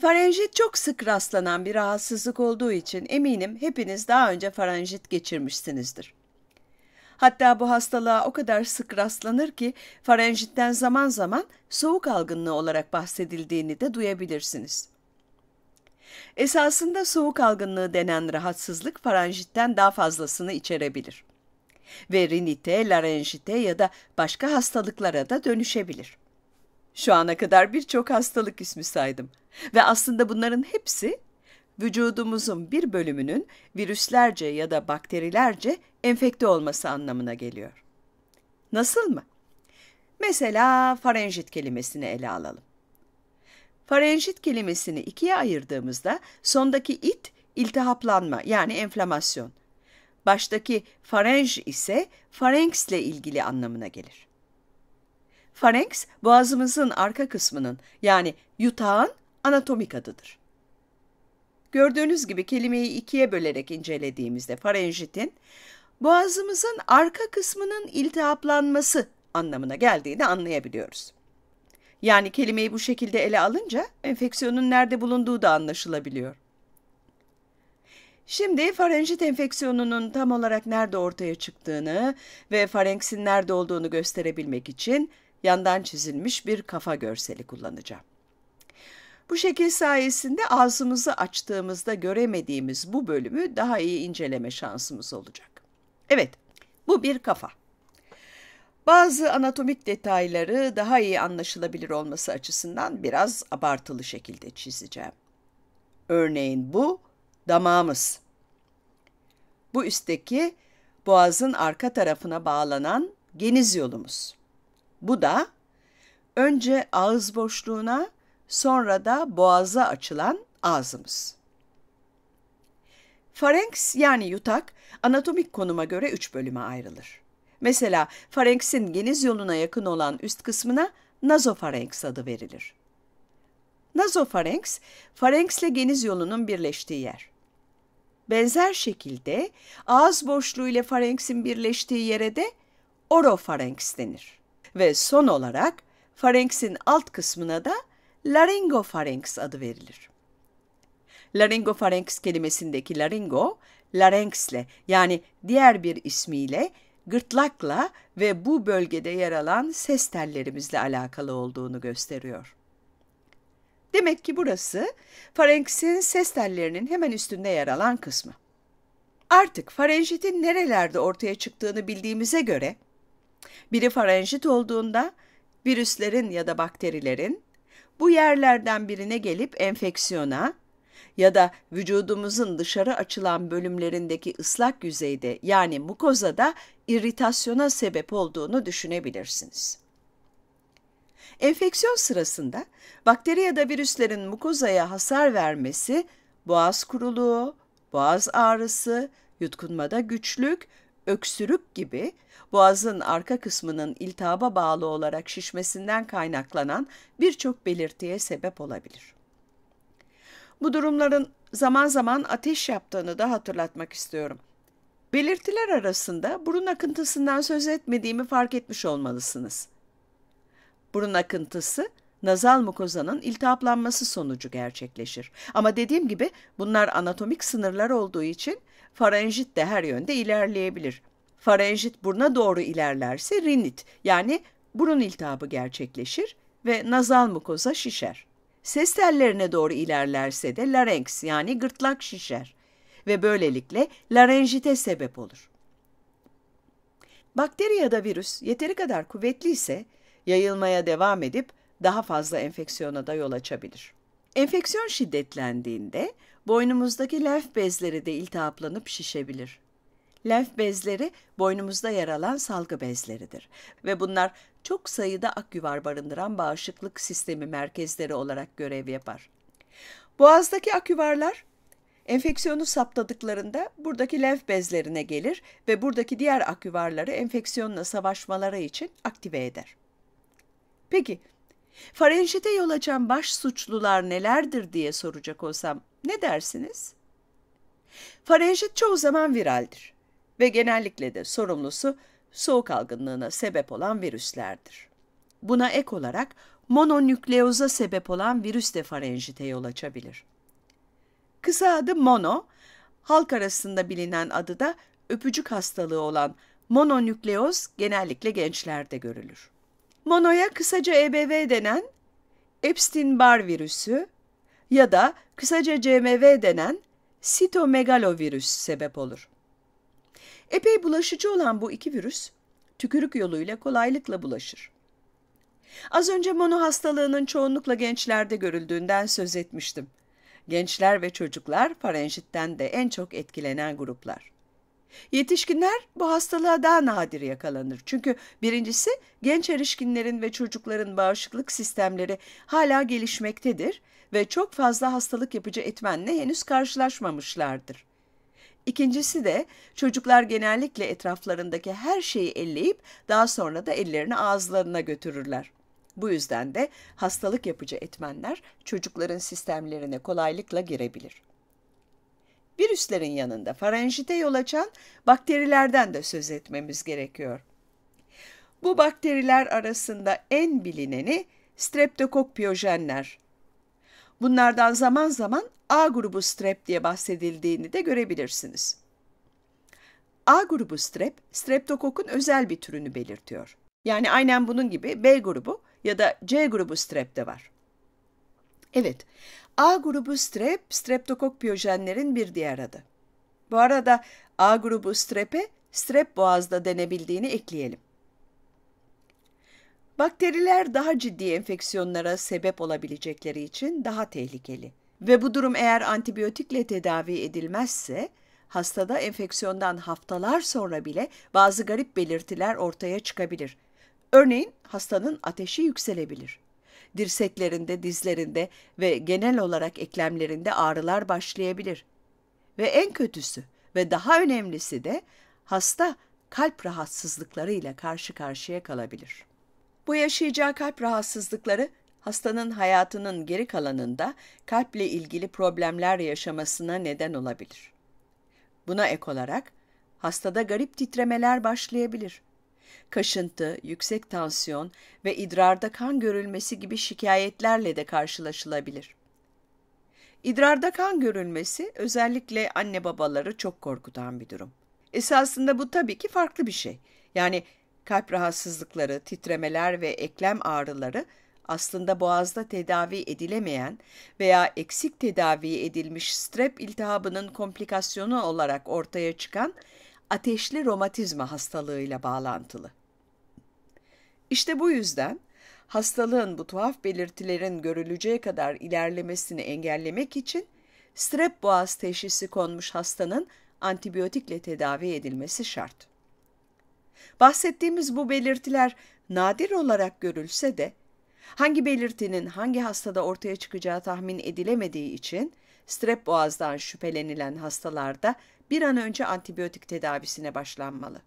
Farenjit çok sık rastlanan bir rahatsızlık olduğu için eminim hepiniz daha önce farenjit geçirmişsinizdir. Hatta bu hastalığa o kadar sık rastlanır ki farenjitten zaman zaman soğuk algınlığı olarak bahsedildiğini de duyabilirsiniz. Esasında soğuk algınlığı denen rahatsızlık farenjitten daha fazlasını içerebilir ve rinite, larenjite ya da başka hastalıklara da dönüşebilir. Şu ana kadar birçok hastalık ismi saydım ve aslında bunların hepsi vücudumuzun bir bölümünün virüslerce ya da bakterilerce enfekte olması anlamına geliyor. Nasıl mı? Mesela farenjit kelimesini ele alalım. Farenjit kelimesini ikiye ayırdığımızda sondaki it iltihaplanma yani enflamasyon. Baştaki farenj ise farenksle ilgili anlamına gelir. Farenks, boğazımızın arka kısmının yani yutağın anatomik adıdır. Gördüğünüz gibi kelimeyi ikiye bölerek incelediğimizde farenjitin, boğazımızın arka kısmının iltihaplanması anlamına geldiğini anlayabiliyoruz. Yani kelimeyi bu şekilde ele alınca enfeksiyonun nerede bulunduğu da anlaşılabiliyor. Şimdi farenjit enfeksiyonunun tam olarak nerede ortaya çıktığını ve farenksin nerede olduğunu gösterebilmek için yandan çizilmiş bir kafa görseli kullanacağım. Bu şekil sayesinde ağzımızı açtığımızda göremediğimiz bu bölümü daha iyi inceleme şansımız olacak. Evet, bu bir kafa. Bazı anatomik detayları daha iyi anlaşılabilir olması açısından biraz abartılı şekilde çizeceğim. Örneğin bu damağımız. Bu üstteki boğazın arka tarafına bağlanan geniz yolumuz. Bu da önce ağız boşluğuna sonra da boğaza açılan ağzımız. Farenks yani yutak anatomik konuma göre üç bölüme ayrılır. Mesela farenksin geniz yoluna yakın olan üst kısmına nazofarenks adı verilir. Nazofarenks, farenksle geniz yolunun birleştiği yer. Benzer şekilde ağız boşluğu ile farenksin birleştiği yere de orofarenks denir ve son olarak farenksin alt kısmına da laringofarenks adı verilir. Laringofarenks kelimesindeki laringo, larenksle yani diğer bir ismiyle gırtlakla ve bu bölgede yer alan ses tellerimizle alakalı olduğunu gösteriyor. Demek ki burası farenksin ses tellerinin hemen üstünde yer alan kısmı. Artık farenjitin nerelerde ortaya çıktığını bildiğimize göre biri farenjit olduğunda virüslerin ya da bakterilerin bu yerlerden birine gelip enfeksiyona ya da vücudumuzun dışarı açılan bölümlerindeki ıslak yüzeyde yani mukozada irritasyona sebep olduğunu düşünebilirsiniz. Enfeksiyon sırasında bakteri ya da virüslerin mukozaya hasar vermesi boğaz kuruluğu, boğaz ağrısı, yutkunmada güçlük öksürük gibi boğazın arka kısmının iltihaba bağlı olarak şişmesinden kaynaklanan birçok belirtiye sebep olabilir. Bu durumların zaman zaman ateş yaptığını da hatırlatmak istiyorum. Belirtiler arasında burun akıntısından söz etmediğimi fark etmiş olmalısınız. Burun akıntısı nazal mukozanın iltihaplanması sonucu gerçekleşir. Ama dediğim gibi bunlar anatomik sınırlar olduğu için farenjit de her yönde ilerleyebilir. Farenjit buruna doğru ilerlerse rinit yani burun iltihabı gerçekleşir ve nazal mukoza şişer. Ses tellerine doğru ilerlerse de larynx yani gırtlak şişer ve böylelikle larenjite sebep olur. Bakteri ya da virüs yeteri kadar kuvvetli ise yayılmaya devam edip daha fazla enfeksiyona da yol açabilir. Enfeksiyon şiddetlendiğinde boynumuzdaki lenf bezleri de iltihaplanıp şişebilir. Lenf bezleri boynumuzda yer alan salgı bezleridir ve bunlar çok sayıda akyuvar barındıran bağışıklık sistemi merkezleri olarak görev yapar. Boğazdaki akyuvarlar enfeksiyonu saptadıklarında buradaki lenf bezlerine gelir ve buradaki diğer akyuvarları enfeksiyonla savaşmaları için aktive eder. Peki Farenjite yol açan baş suçlular nelerdir diye soracak olsam ne dersiniz? Farenjit çoğu zaman viraldir ve genellikle de sorumlusu soğuk algınlığına sebep olan virüslerdir. Buna ek olarak mononükleoza sebep olan virüs de farenjite yol açabilir. Kısa adı mono, halk arasında bilinen adı da öpücük hastalığı olan mononükleoz genellikle gençlerde görülür. Mono'ya kısaca EBV denen Epstein-Barr virüsü ya da kısaca CMV denen sitomegalovirüs sebep olur. Epey bulaşıcı olan bu iki virüs tükürük yoluyla kolaylıkla bulaşır. Az önce mono hastalığının çoğunlukla gençlerde görüldüğünden söz etmiştim. Gençler ve çocuklar farenjitten de en çok etkilenen gruplar. Yetişkinler bu hastalığa daha nadir yakalanır. Çünkü birincisi genç erişkinlerin ve çocukların bağışıklık sistemleri hala gelişmektedir ve çok fazla hastalık yapıcı etmenle henüz karşılaşmamışlardır. İkincisi de çocuklar genellikle etraflarındaki her şeyi elleyip daha sonra da ellerini ağızlarına götürürler. Bu yüzden de hastalık yapıcı etmenler çocukların sistemlerine kolaylıkla girebilir virüslerin yanında farenjite yol açan bakterilerden de söz etmemiz gerekiyor. Bu bakteriler arasında en bilineni streptokok piyojenler. Bunlardan zaman zaman A grubu strep diye bahsedildiğini de görebilirsiniz. A grubu strep, streptokokun özel bir türünü belirtiyor. Yani aynen bunun gibi B grubu ya da C grubu strep de var. Evet, A grubu strep, streptokok biyojenlerin bir diğer adı. Bu arada A grubu strepe, strep boğazda denebildiğini ekleyelim. Bakteriler daha ciddi enfeksiyonlara sebep olabilecekleri için daha tehlikeli. Ve bu durum eğer antibiyotikle tedavi edilmezse, hastada enfeksiyondan haftalar sonra bile bazı garip belirtiler ortaya çıkabilir. Örneğin hastanın ateşi yükselebilir dirseklerinde, dizlerinde ve genel olarak eklemlerinde ağrılar başlayabilir. Ve en kötüsü ve daha önemlisi de hasta kalp rahatsızlıklarıyla karşı karşıya kalabilir. Bu yaşayacağı kalp rahatsızlıkları hastanın hayatının geri kalanında kalple ilgili problemler yaşamasına neden olabilir. Buna ek olarak hastada garip titremeler başlayabilir kaşıntı, yüksek tansiyon ve idrarda kan görülmesi gibi şikayetlerle de karşılaşılabilir. İdrarda kan görülmesi özellikle anne babaları çok korkutan bir durum. Esasında bu tabii ki farklı bir şey. Yani kalp rahatsızlıkları, titremeler ve eklem ağrıları aslında boğazda tedavi edilemeyen veya eksik tedavi edilmiş strep iltihabının komplikasyonu olarak ortaya çıkan ateşli romatizma hastalığıyla bağlantılı. İşte bu yüzden hastalığın bu tuhaf belirtilerin görüleceği kadar ilerlemesini engellemek için strep boğaz teşhisi konmuş hastanın antibiyotikle tedavi edilmesi şart. Bahsettiğimiz bu belirtiler nadir olarak görülse de hangi belirtinin hangi hastada ortaya çıkacağı tahmin edilemediği için strep boğazdan şüphelenilen hastalarda bir an önce antibiyotik tedavisine başlanmalı.